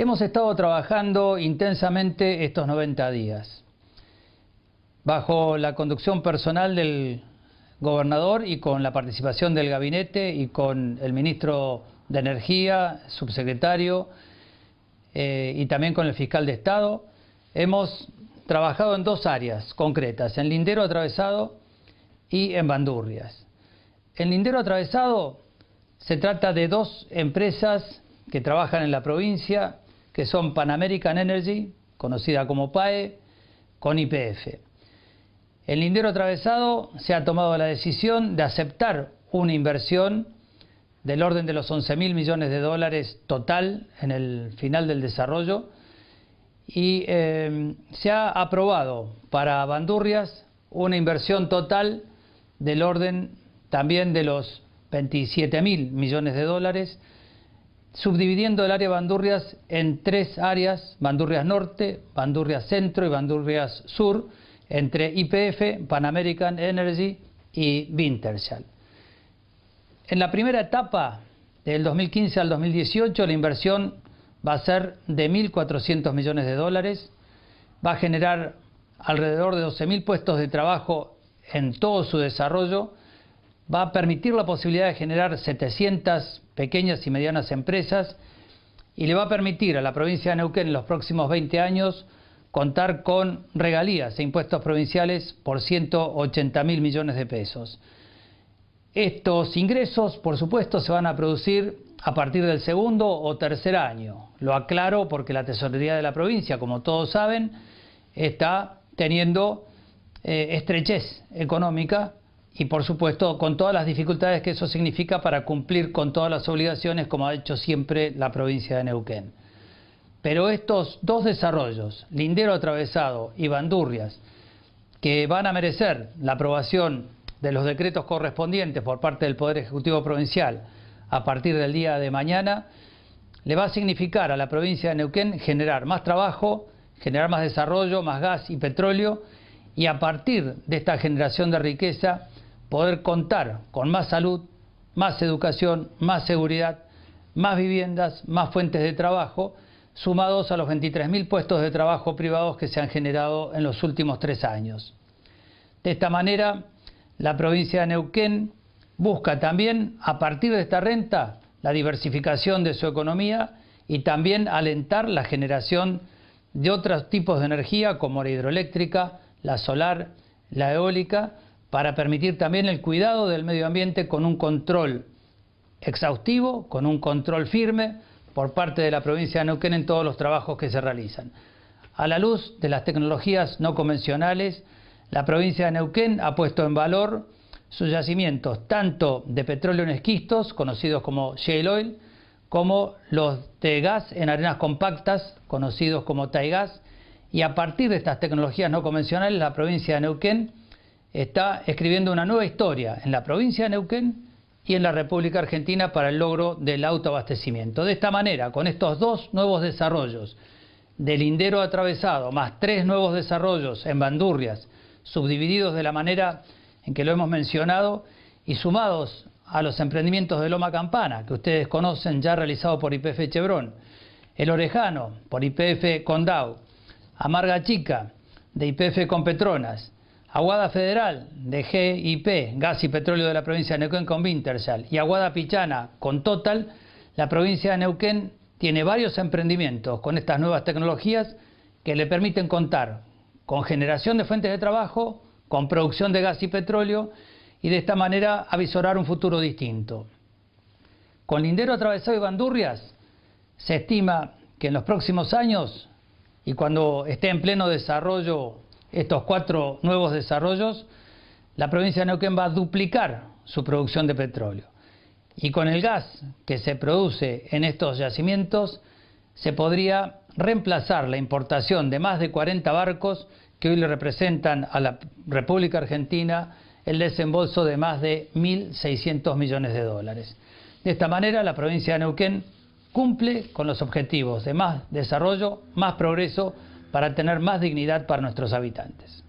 Hemos estado trabajando intensamente estos 90 días, bajo la conducción personal del gobernador y con la participación del gabinete y con el ministro de Energía, subsecretario eh, y también con el fiscal de Estado. Hemos trabajado en dos áreas concretas, en Lindero Atravesado y en Bandurrias. En Lindero Atravesado se trata de dos empresas que trabajan en la provincia que son Pan American Energy, conocida como PAE, con IPF. El lindero atravesado se ha tomado la decisión de aceptar una inversión del orden de los 11 mil millones de dólares total en el final del desarrollo y em, se ha aprobado para Bandurrias una inversión total del orden también de los 27 mil millones de dólares subdividiendo el área Bandurrias en tres áreas, Bandurrias Norte, Bandurrias Centro y Bandurrias Sur, entre IPF, Pan American Energy y Wintershall. En la primera etapa, del 2015 al 2018, la inversión va a ser de 1.400 millones de dólares, va a generar alrededor de 12.000 puestos de trabajo en todo su desarrollo, va a permitir la posibilidad de generar 700 pequeñas y medianas empresas y le va a permitir a la provincia de Neuquén en los próximos 20 años contar con regalías e impuestos provinciales por 180 mil millones de pesos. Estos ingresos, por supuesto, se van a producir a partir del segundo o tercer año. Lo aclaro porque la tesorería de la provincia, como todos saben, está teniendo eh, estrechez económica y por supuesto con todas las dificultades que eso significa para cumplir con todas las obligaciones como ha hecho siempre la provincia de Neuquén. Pero estos dos desarrollos, Lindero Atravesado y Bandurrias, que van a merecer la aprobación de los decretos correspondientes por parte del Poder Ejecutivo Provincial a partir del día de mañana, le va a significar a la provincia de Neuquén generar más trabajo, generar más desarrollo, más gas y petróleo, y a partir de esta generación de riqueza, poder contar con más salud, más educación, más seguridad, más viviendas, más fuentes de trabajo, sumados a los 23.000 puestos de trabajo privados que se han generado en los últimos tres años. De esta manera, la provincia de Neuquén busca también, a partir de esta renta, la diversificación de su economía y también alentar la generación de otros tipos de energía como la hidroeléctrica, la solar, la eólica, para permitir también el cuidado del medio ambiente con un control exhaustivo, con un control firme por parte de la provincia de Neuquén en todos los trabajos que se realizan. A la luz de las tecnologías no convencionales, la provincia de Neuquén ha puesto en valor sus yacimientos, tanto de petróleo en esquistos, conocidos como shale oil, como los de gas en arenas compactas, conocidos como gas, y a partir de estas tecnologías no convencionales, la provincia de Neuquén está escribiendo una nueva historia en la provincia de Neuquén y en la República Argentina para el logro del autoabastecimiento. De esta manera, con estos dos nuevos desarrollos, del lindero atravesado, más tres nuevos desarrollos en bandurrias, subdivididos de la manera en que lo hemos mencionado y sumados a los emprendimientos de Loma Campana, que ustedes conocen ya realizados por IPF Chevron, El Orejano por IPF Condau, Amarga Chica de IPF Petronas. Aguada Federal de GIP, Gas y Petróleo de la provincia de Neuquén con Wintershall, y Aguada Pichana con Total, la provincia de Neuquén tiene varios emprendimientos con estas nuevas tecnologías que le permiten contar con generación de fuentes de trabajo, con producción de gas y petróleo y de esta manera avisorar un futuro distinto. Con Lindero atravesado y Bandurrias se estima que en los próximos años y cuando esté en pleno desarrollo estos cuatro nuevos desarrollos, la provincia de Neuquén va a duplicar su producción de petróleo. Y con el gas que se produce en estos yacimientos, se podría reemplazar la importación de más de 40 barcos que hoy le representan a la República Argentina el desembolso de más de 1.600 millones de dólares. De esta manera, la provincia de Neuquén cumple con los objetivos de más desarrollo, más progreso, para tener más dignidad para nuestros habitantes.